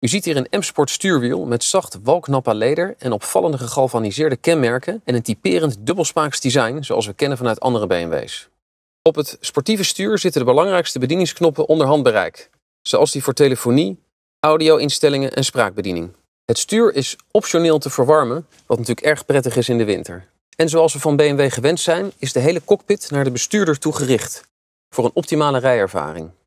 U ziet hier een M-Sport stuurwiel met zacht walknappa leder en opvallende gegalvaniseerde kenmerken en een typerend dubbelspaaks design zoals we kennen vanuit andere BMW's. Op het sportieve stuur zitten de belangrijkste bedieningsknoppen onder handbereik, zoals die voor telefonie, audio-instellingen en spraakbediening. Het stuur is optioneel te verwarmen, wat natuurlijk erg prettig is in de winter. En zoals we van BMW gewend zijn, is de hele cockpit naar de bestuurder toe gericht, voor een optimale rijervaring.